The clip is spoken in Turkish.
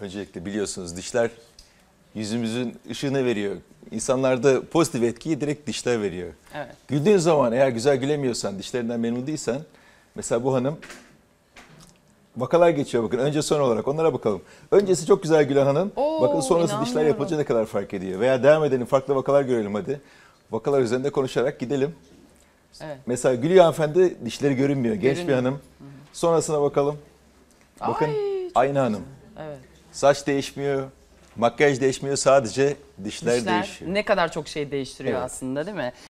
Öncelikle biliyorsunuz dişler yüzümüzün ışığını veriyor. İnsanlarda pozitif etkiyi direkt dişler veriyor. Evet. Güldüğün zaman eğer güzel gülemiyorsan, dişlerinden memnun değilsen, mesela bu hanım vakalar geçiyor bakın önce son olarak onlara bakalım. Öncesi çok güzel gülen hanım. Oo, bakın sonrası dişler yapılınca ne kadar fark ediyor. Veya devam edelim farklı vakalar görelim hadi. Vakalar üzerinde konuşarak gidelim. Evet. Mesela gülüyor hanımefendi dişleri görünmüyor. Genç görünmüyor. bir hanım. Hı -hı. Sonrasına bakalım. Bakın Ay, aynı güzel. hanım. Evet. Saç değişmiyor, makyaj değişmiyor sadece dişler, dişler değişiyor. Ne kadar çok şey değiştiriyor evet. aslında değil mi?